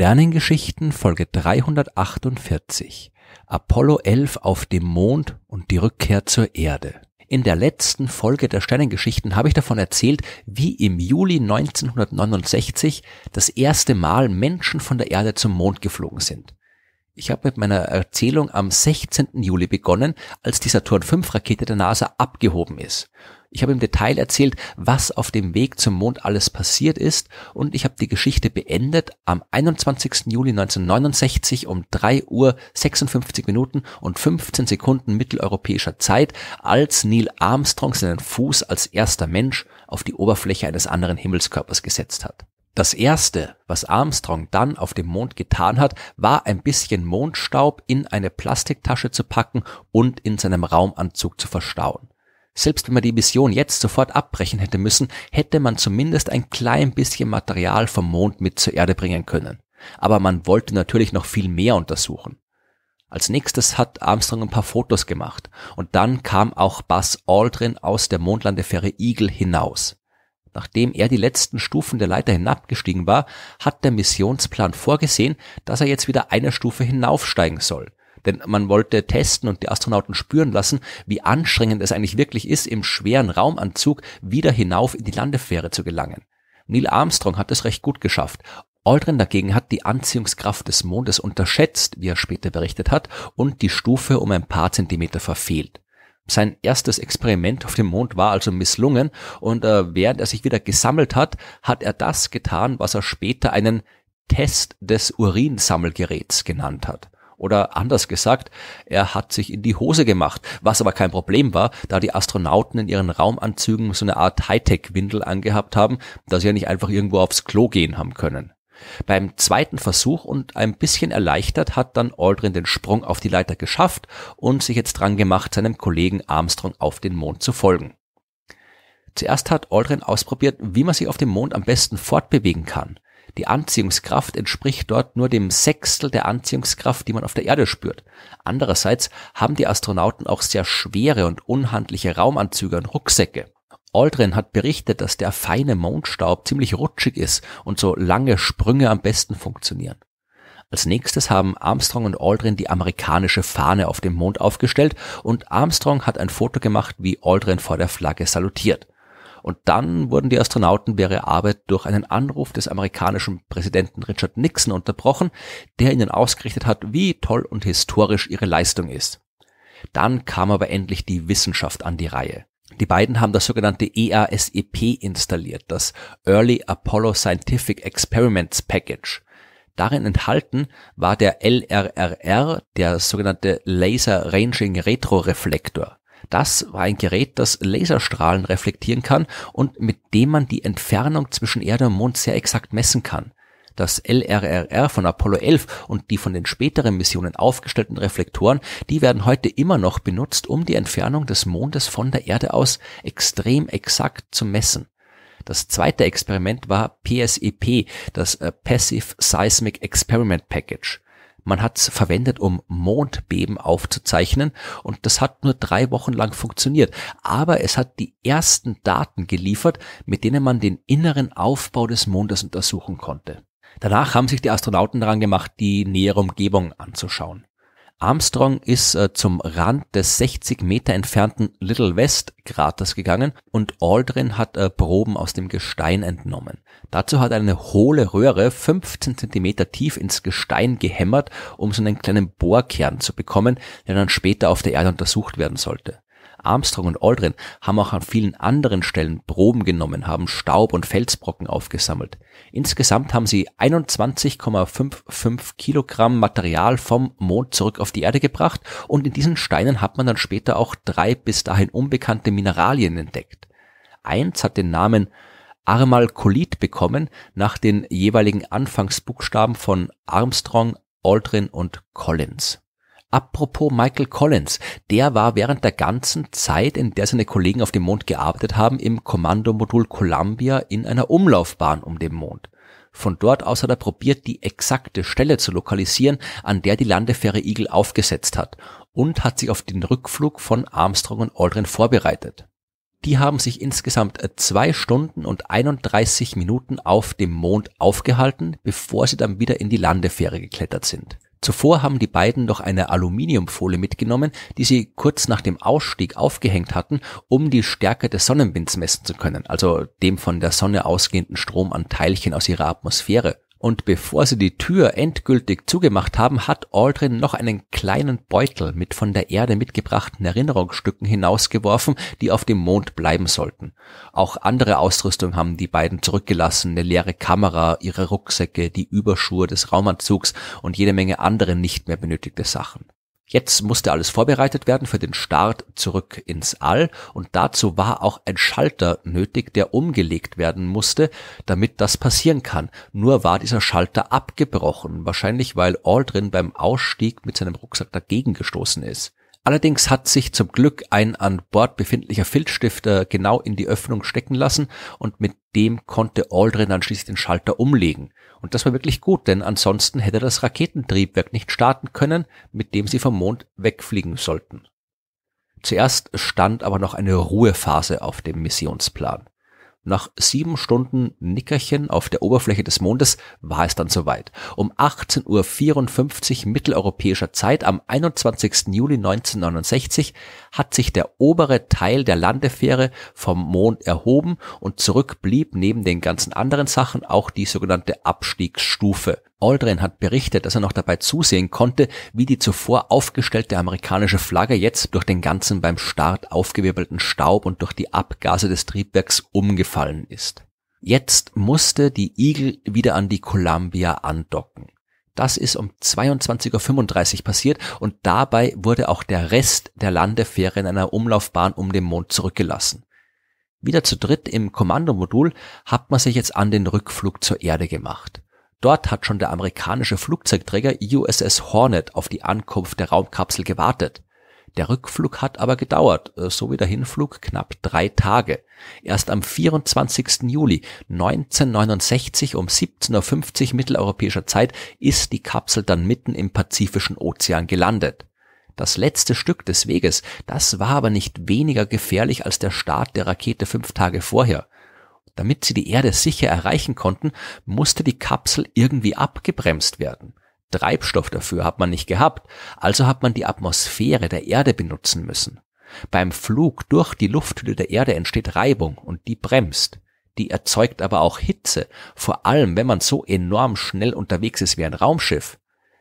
Sternengeschichten Folge 348 Apollo 11 auf dem Mond und die Rückkehr zur Erde. In der letzten Folge der Sternengeschichten habe ich davon erzählt, wie im Juli 1969 das erste Mal Menschen von der Erde zum Mond geflogen sind. Ich habe mit meiner Erzählung am 16. Juli begonnen, als die Saturn V Rakete der NASA abgehoben ist. Ich habe im Detail erzählt, was auf dem Weg zum Mond alles passiert ist und ich habe die Geschichte beendet am 21. Juli 1969 um 3 Uhr 56 Minuten und 15 Sekunden mitteleuropäischer Zeit, als Neil Armstrong seinen Fuß als erster Mensch auf die Oberfläche eines anderen Himmelskörpers gesetzt hat. Das erste, was Armstrong dann auf dem Mond getan hat, war ein bisschen Mondstaub in eine Plastiktasche zu packen und in seinem Raumanzug zu verstauen. Selbst wenn man die Mission jetzt sofort abbrechen hätte müssen, hätte man zumindest ein klein bisschen Material vom Mond mit zur Erde bringen können. Aber man wollte natürlich noch viel mehr untersuchen. Als nächstes hat Armstrong ein paar Fotos gemacht und dann kam auch Buzz Aldrin aus der Mondlandefähre Eagle hinaus. Nachdem er die letzten Stufen der Leiter hinabgestiegen war, hat der Missionsplan vorgesehen, dass er jetzt wieder eine Stufe hinaufsteigen soll. Denn man wollte testen und die Astronauten spüren lassen, wie anstrengend es eigentlich wirklich ist, im schweren Raumanzug wieder hinauf in die Landefähre zu gelangen. Neil Armstrong hat es recht gut geschafft. Aldrin dagegen hat die Anziehungskraft des Mondes unterschätzt, wie er später berichtet hat, und die Stufe um ein paar Zentimeter verfehlt sein erstes Experiment auf dem Mond war also misslungen und äh, während er sich wieder gesammelt hat, hat er das getan, was er später einen Test des Urinsammelgeräts genannt hat. Oder anders gesagt, er hat sich in die Hose gemacht, was aber kein Problem war, da die Astronauten in ihren Raumanzügen so eine Art Hightech-Windel angehabt haben, dass sie ja nicht einfach irgendwo aufs Klo gehen haben können. Beim zweiten Versuch und ein bisschen erleichtert hat dann Aldrin den Sprung auf die Leiter geschafft und sich jetzt dran gemacht, seinem Kollegen Armstrong auf den Mond zu folgen. Zuerst hat Aldrin ausprobiert, wie man sich auf dem Mond am besten fortbewegen kann. Die Anziehungskraft entspricht dort nur dem Sechstel der Anziehungskraft, die man auf der Erde spürt. Andererseits haben die Astronauten auch sehr schwere und unhandliche Raumanzüge und Rucksäcke. Aldrin hat berichtet, dass der feine Mondstaub ziemlich rutschig ist und so lange Sprünge am besten funktionieren. Als nächstes haben Armstrong und Aldrin die amerikanische Fahne auf dem Mond aufgestellt und Armstrong hat ein Foto gemacht, wie Aldrin vor der Flagge salutiert. Und dann wurden die Astronauten bei ihrer Arbeit durch einen Anruf des amerikanischen Präsidenten Richard Nixon unterbrochen, der ihnen ausgerichtet hat, wie toll und historisch ihre Leistung ist. Dann kam aber endlich die Wissenschaft an die Reihe. Die beiden haben das sogenannte EASEP installiert, das Early Apollo Scientific Experiments Package. Darin enthalten war der LRRR, der sogenannte Laser Ranging Retroreflektor. Das war ein Gerät, das Laserstrahlen reflektieren kann und mit dem man die Entfernung zwischen Erde und Mond sehr exakt messen kann das LRRR von Apollo 11 und die von den späteren Missionen aufgestellten Reflektoren, die werden heute immer noch benutzt, um die Entfernung des Mondes von der Erde aus extrem exakt zu messen. Das zweite Experiment war PSEP, e das äh, Passive Seismic Experiment Package. Man hat es verwendet, um Mondbeben aufzuzeichnen und das hat nur drei Wochen lang funktioniert. Aber es hat die ersten Daten geliefert, mit denen man den inneren Aufbau des Mondes untersuchen konnte. Danach haben sich die Astronauten daran gemacht, die nähere Umgebung anzuschauen. Armstrong ist äh, zum Rand des 60 Meter entfernten Little West Kraters gegangen und Aldrin hat äh, Proben aus dem Gestein entnommen. Dazu hat er eine hohle Röhre 15 Zentimeter tief ins Gestein gehämmert, um so einen kleinen Bohrkern zu bekommen, der dann später auf der Erde untersucht werden sollte. Armstrong und Aldrin haben auch an vielen anderen Stellen Proben genommen, haben Staub und Felsbrocken aufgesammelt. Insgesamt haben sie 21,55 Kilogramm Material vom Mond zurück auf die Erde gebracht und in diesen Steinen hat man dann später auch drei bis dahin unbekannte Mineralien entdeckt. Eins hat den Namen Armalkolit bekommen, nach den jeweiligen Anfangsbuchstaben von Armstrong, Aldrin und Collins. Apropos Michael Collins, der war während der ganzen Zeit, in der seine Kollegen auf dem Mond gearbeitet haben, im Kommandomodul Columbia in einer Umlaufbahn um den Mond. Von dort aus hat er probiert, die exakte Stelle zu lokalisieren, an der die Landefähre Eagle aufgesetzt hat und hat sich auf den Rückflug von Armstrong und Aldrin vorbereitet. Die haben sich insgesamt äh, zwei Stunden und 31 Minuten auf dem Mond aufgehalten, bevor sie dann wieder in die Landefähre geklettert sind. Zuvor haben die beiden noch eine Aluminiumfolie mitgenommen, die sie kurz nach dem Ausstieg aufgehängt hatten, um die Stärke des Sonnenwinds messen zu können, also dem von der Sonne ausgehenden Strom an Teilchen aus ihrer Atmosphäre und bevor sie die Tür endgültig zugemacht haben, hat Aldrin noch einen kleinen Beutel mit von der Erde mitgebrachten Erinnerungsstücken hinausgeworfen, die auf dem Mond bleiben sollten. Auch andere Ausrüstung haben die beiden zurückgelassen, eine leere Kamera, ihre Rucksäcke, die Überschuhe des Raumanzugs und jede Menge andere nicht mehr benötigte Sachen. Jetzt musste alles vorbereitet werden für den Start zurück ins All und dazu war auch ein Schalter nötig, der umgelegt werden musste, damit das passieren kann. Nur war dieser Schalter abgebrochen, wahrscheinlich weil Aldrin beim Ausstieg mit seinem Rucksack dagegen gestoßen ist. Allerdings hat sich zum Glück ein an Bord befindlicher Filzstifter genau in die Öffnung stecken lassen und mit dem konnte Aldrin dann schließlich den Schalter umlegen. Und das war wirklich gut, denn ansonsten hätte das Raketentriebwerk nicht starten können, mit dem sie vom Mond wegfliegen sollten. Zuerst stand aber noch eine Ruhephase auf dem Missionsplan. Nach sieben Stunden Nickerchen auf der Oberfläche des Mondes war es dann soweit. Um 18.54 Uhr mitteleuropäischer Zeit am 21. Juli 1969 hat sich der obere Teil der Landefähre vom Mond erhoben und zurück blieb neben den ganzen anderen Sachen auch die sogenannte Abstiegsstufe. Aldrin hat berichtet, dass er noch dabei zusehen konnte, wie die zuvor aufgestellte amerikanische Flagge jetzt durch den ganzen beim Start aufgewirbelten Staub und durch die Abgase des Triebwerks umgefallen ist. Jetzt musste die Eagle wieder an die Columbia andocken. Das ist um 22.35 Uhr passiert und dabei wurde auch der Rest der Landefähre in einer Umlaufbahn um den Mond zurückgelassen. Wieder zu dritt im Kommandomodul hat man sich jetzt an den Rückflug zur Erde gemacht. Dort hat schon der amerikanische Flugzeugträger USS Hornet auf die Ankunft der Raumkapsel gewartet. Der Rückflug hat aber gedauert, äh, so wie der Hinflug knapp drei Tage. Erst am 24. Juli 1969 um 17.50 Uhr mitteleuropäischer Zeit ist die Kapsel dann mitten im Pazifischen Ozean gelandet. Das letzte Stück des Weges, das war aber nicht weniger gefährlich als der Start der Rakete fünf Tage vorher. Damit sie die Erde sicher erreichen konnten, musste die Kapsel irgendwie abgebremst werden. Treibstoff dafür hat man nicht gehabt, also hat man die Atmosphäre der Erde benutzen müssen. Beim Flug durch die Lufthülle der Erde entsteht Reibung und die bremst. Die erzeugt aber auch Hitze, vor allem wenn man so enorm schnell unterwegs ist wie ein Raumschiff.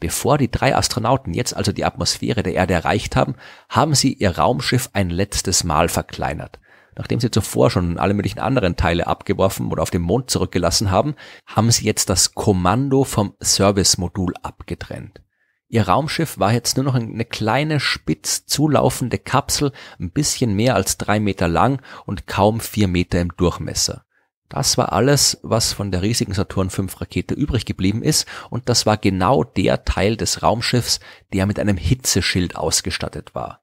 Bevor die drei Astronauten jetzt also die Atmosphäre der Erde erreicht haben, haben sie ihr Raumschiff ein letztes Mal verkleinert. Nachdem sie zuvor schon alle möglichen anderen Teile abgeworfen oder auf den Mond zurückgelassen haben, haben sie jetzt das Kommando vom Service-Modul abgetrennt. Ihr Raumschiff war jetzt nur noch eine kleine spitz zulaufende Kapsel, ein bisschen mehr als drei Meter lang und kaum vier Meter im Durchmesser. Das war alles, was von der riesigen Saturn 5 Rakete übrig geblieben ist und das war genau der Teil des Raumschiffs, der mit einem Hitzeschild ausgestattet war.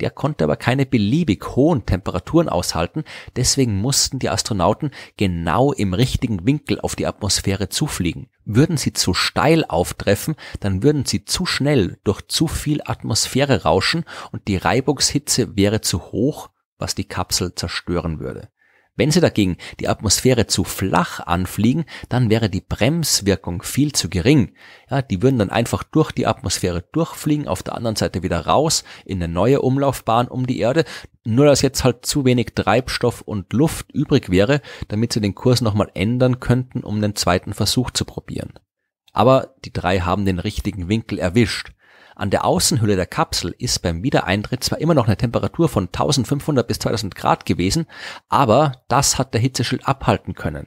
Der konnte aber keine beliebig hohen Temperaturen aushalten, deswegen mussten die Astronauten genau im richtigen Winkel auf die Atmosphäre zufliegen. Würden sie zu steil auftreffen, dann würden sie zu schnell durch zu viel Atmosphäre rauschen und die Reibungshitze wäre zu hoch, was die Kapsel zerstören würde. Wenn Sie dagegen die Atmosphäre zu flach anfliegen, dann wäre die Bremswirkung viel zu gering. Ja, die würden dann einfach durch die Atmosphäre durchfliegen, auf der anderen Seite wieder raus in eine neue Umlaufbahn um die Erde. Nur dass jetzt halt zu wenig Treibstoff und Luft übrig wäre, damit Sie den Kurs nochmal ändern könnten, um einen zweiten Versuch zu probieren. Aber die drei haben den richtigen Winkel erwischt. An der Außenhülle der Kapsel ist beim Wiedereintritt zwar immer noch eine Temperatur von 1500 bis 2000 Grad gewesen, aber das hat der Hitzeschild abhalten können.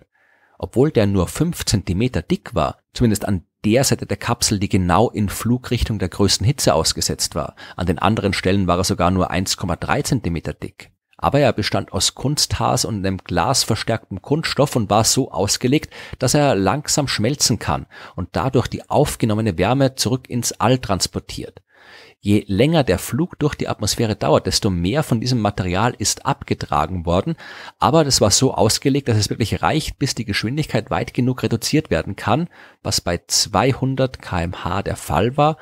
Obwohl der nur 5 cm dick war, zumindest an der Seite der Kapsel, die genau in Flugrichtung der größten Hitze ausgesetzt war. An den anderen Stellen war er sogar nur 1,3 cm dick aber er bestand aus Kunsthas und einem glasverstärktem Kunststoff und war so ausgelegt, dass er langsam schmelzen kann und dadurch die aufgenommene Wärme zurück ins All transportiert. Je länger der Flug durch die Atmosphäre dauert, desto mehr von diesem Material ist abgetragen worden, aber das war so ausgelegt, dass es wirklich reicht, bis die Geschwindigkeit weit genug reduziert werden kann, was bei 200 kmh der Fall war,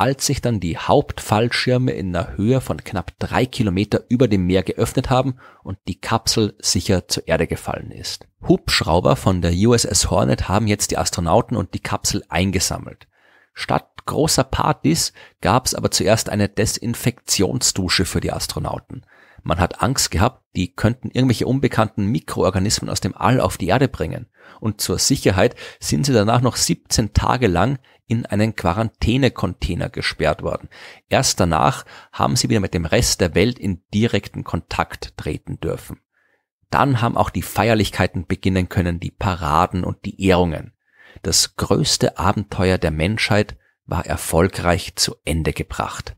als sich dann die Hauptfallschirme in einer Höhe von knapp drei Kilometer über dem Meer geöffnet haben und die Kapsel sicher zur Erde gefallen ist. Hubschrauber von der USS Hornet haben jetzt die Astronauten und die Kapsel eingesammelt. Statt großer Partys gab es aber zuerst eine Desinfektionsdusche für die Astronauten. Man hat Angst gehabt, die könnten irgendwelche unbekannten Mikroorganismen aus dem All auf die Erde bringen. Und zur Sicherheit sind sie danach noch 17 Tage lang in einen Quarantänecontainer gesperrt worden. Erst danach haben sie wieder mit dem Rest der Welt in direkten Kontakt treten dürfen. Dann haben auch die Feierlichkeiten beginnen können, die Paraden und die Ehrungen. Das größte Abenteuer der Menschheit war erfolgreich zu Ende gebracht.